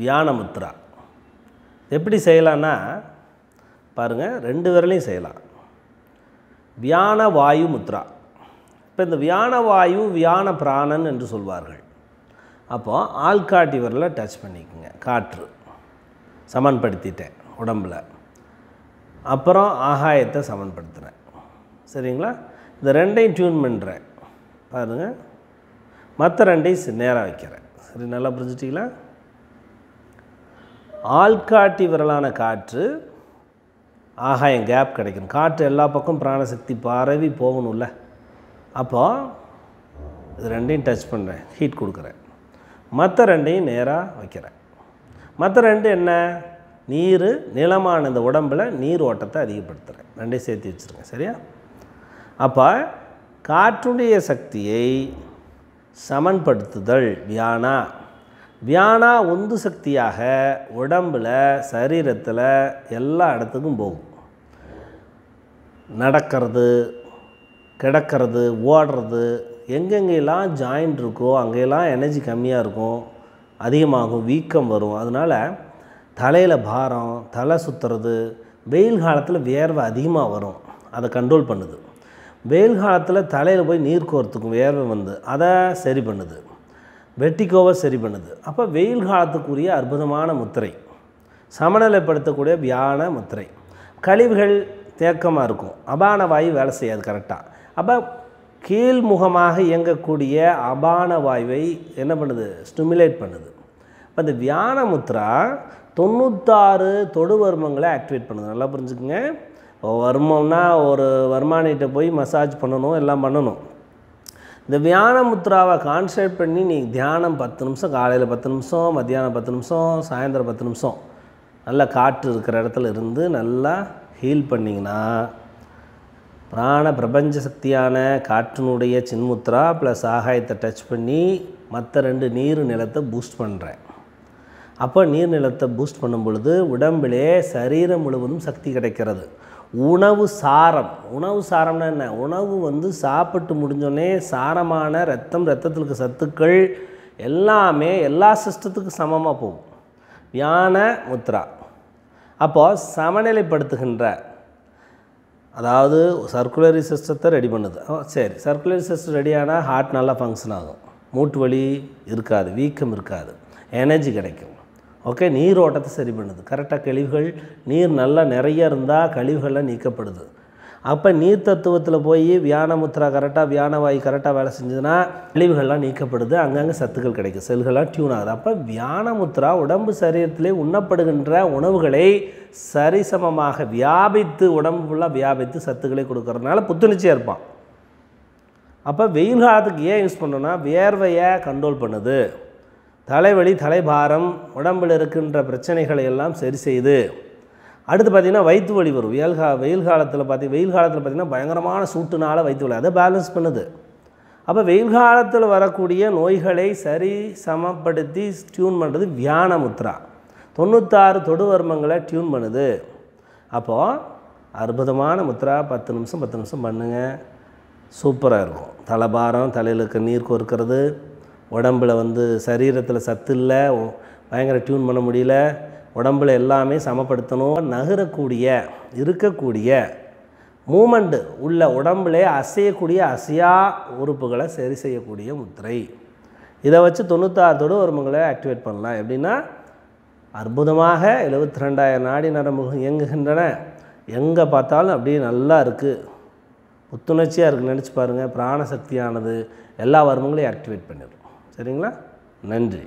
தியான முத்ரா எப்படி செய்யலான்னா பாருங்கள் ரெண்டு விரலையும் செய்யலாம் வியான வாயு முத்ரா இப்போ இந்த வியான வாயு வியான பிராணன் என்று சொல்வார்கள் அப்போது ஆள்காட்டி விரலை டச் பண்ணிக்கோங்க காற்று சமன்படுத்திட்டேன் உடம்பில் அப்புறம் ஆகாயத்தை சமன்படுத்துகிறேன் சரிங்களா இந்த ரெண்டையும் டியூன் பண்ணுறேன் பாருங்கள் மற்ற ரெண்டையும் நேராக வைக்கிறேன் சரி நல்லா புரிஞ்சிட்டிங்களா ஆள்காட்டி விரலான காற்று ஆகாயம் கேப் கிடைக்கும் காற்று எல்லா பக்கம் பிராணசக்தி பரவி போகணும்ல அப்போது இது ரெண்டையும் டச் பண்ணுறேன் ஹீட் கொடுக்குறேன் மற்ற ரெண்டையும் நேராக வைக்கிறேன் மற்ற ரெண்டு என்ன நீர் நிலமான இந்த உடம்பில் நீர் ஓட்டத்தை அதிகப்படுத்துகிறேன் ரெண்டையும் சேர்த்து வச்சுருங்க சரியா அப்போ காற்றுடைய சக்தியை சமன்படுத்துதல் வியானா வியானா உந்து சக்தியாக உடம்பில் சரீரத்தில் எல்லா இடத்துக்கும் போகும் நடக்கிறது கிடக்கிறது ஓடுறது எங்கெங்கெல்லாம் ஜாயிண்ட் இருக்கோ அங்கெல்லாம் எனர்ஜி கம்மியாக இருக்கும் அதிகமாகும் வீக்கம் வரும் அதனால் தலையில் பாரம் தலை சுற்றுறது வெயில் காலத்தில் வேர்வை அதிகமாக வரும் அதை கண்ட்ரோல் பண்ணுது வெயில் காலத்தில் தலையில் போய் நீர் கோர்த்துக்கும் வேர்வை வந்து அதை சரி பண்ணுது வெட்டிக்கோவை சரி பண்ணுது அப்போ வெயில் காலத்துக்குரிய அற்புதமான முத்திரை சமநிலைப்படுத்தக்கூடிய வியான முத்திரை கழிவுகள் தேக்கமாக இருக்கும் அபான வாயு வேலை செய்யாது கரெக்டாக அப்போ கீழ்முகமாக இயங்கக்கூடிய அபான வாயுவை என்ன பண்ணுது ஸ்டிமுலேட் பண்ணுது இப்போ இந்த வியான முத்திரா தொண்ணூத்தாறு தொடு வருமங்களை ஆக்டிவேட் பண்ணுது நல்லா புரிஞ்சுக்குங்க வருமம்னா ஒரு வருமானிட்ட போய் மசாஜ் பண்ணணும் எல்லாம் பண்ணணும் இந்த வியான முத்ராவை கான்சன்ட்ரேட் பண்ணி நீ தியானம் பத்து நிமிஷம் காலையில் பத்து நிமிஷம் மத்தியானம் பத்து நிமிஷம் சாயந்தரம் பத்து நிமிஷம் நல்லா காற்று இருக்கிற இடத்துல இருந்து நல்லா ஹீல் பண்ணிங்கன்னா பிராண பிரபஞ்ச சக்தியான காற்றினுடைய சின்முத்ரா ப்ளஸ் ஆகாயத்தை டச் பண்ணி மற்ற ரெண்டு நீர் நிலத்தை பூஸ்ட் பண்ணுறேன் அப்போ நீர் நிலத்தை பூஸ்ட் பண்ணும் பொழுது உடம்பிலே சரீரம் முழுவதும் சக்தி கிடைக்கிறது உணவு சாரம் உணவு சாரம்னா என்ன உணவு வந்து சாப்பிட்டு முடிஞ்சோடனே சாரமான ரத்தம் ரத்தத்தில் இருக்க சத்துக்கள் எல்லாமே எல்லா சிஸ்டத்துக்கும் சமமாக போகும் ஞான முத்ரா அப்போது சமநிலைப்படுத்துகின்ற அதாவது சர்க்குலரி சிஸ்டத்தை ரெடி பண்ணுது சரி சர்க்குலரி சிஸ்டம் ரெடியானால் ஹார்ட் நல்லா ஃபங்க்ஷன் ஆகும் மூட்டு வலி இருக்காது வீக்கம் இருக்காது எனர்ஜி கிடைக்கும் ஓகே நீர் ஓட்டத்தை சரி பண்ணுது கரெக்டாக கழிவுகள் நீர் நல்லா நிறைய இருந்தால் கழிவுகள்லாம் நீக்கப்படுது அப்போ நீர் தத்துவத்தில் போய் வியான முத்திரா கரெக்டாக வாய் கரெக்டாக வேலை செஞ்சதுன்னா கழிவுகள்லாம் நீக்கப்படுது அங்கங்கே சத்துக்கள் கிடைக்கும் செல்கள்லாம் டியூன் ஆகுது அப்போ வியான முத்திரா உடம்பு சரீரத்திலே உண்ணப்படுகின்ற உணவுகளை சரிசமமாக வியாபித்து உடம்பு ஃபுல்லாக வியாபித்து சத்துக்களை கொடுக்கறதுனால புத்துணர்ச்சியாக இருப்பான் அப்போ வெயில் காலத்துக்கு ஏன் யூஸ் பண்ணோன்னா வேர்வையை கண்ட்ரோல் பண்ணுது தலைவலி தலைபாரம் உடம்பில் இருக்கின்ற பிரச்சனைகளை எல்லாம் சரி செய்து அடுத்து பார்த்திங்கன்னா வயிற்று வலி வரும் வெயில் கா வெயில் காலத்தில் பார்த்தி வெயில் காலத்தில் பார்த்திங்கன்னா பயங்கரமான சூட்டுனால் வயிற்று வலி அதை பேலன்ஸ் பண்ணுது அப்போ வெயில் காலத்தில் வரக்கூடிய நோய்களை சரி சமப்படுத்தி டியூன் பண்ணுறது வியான முத்ரா தொண்ணூத்தாறு தொடு வர்மங்களை டியூன் பண்ணுது அப்போது அற்புதமான முத்ரா பத்து நிமிஷம் பத்து நிமிஷம் பண்ணுங்கள் சூப்பராக இருக்கும் தலைபாரம் தலையில் இருக்க நீர் கொறுக்கிறது உடம்பில் வந்து சரீரத்தில் சத்து இல்லை பயங்கர டியூன் பண்ண முடியல உடம்பில் எல்லாமே சமப்படுத்தணும் நகரக்கூடிய இருக்கக்கூடிய மூமெண்ட்டு உள்ள உடம்புலே அசையக்கூடிய அசையா உறுப்புகளை சரி செய்யக்கூடிய முத்திரை இதை வச்சு தொண்ணூத்தாறு தொடு உறுப்புகளை ஆக்டிவேட் பண்ணலாம் எப்படின்னா அற்புதமாக எழுபத்தி ரெண்டாயிரம் நாடி நரம்புகள் இயங்குகின்றன எங்கே பார்த்தாலும் அப்படியே நல்லா இருக்குது புத்துணர்ச்சியாக இருக்குது நினச்சி பாருங்கள் பிராணசக்தியானது எல்லா வர்மங்களையும் ஆக்டிவேட் பண்ணிடும் சரிங்களா நன்றி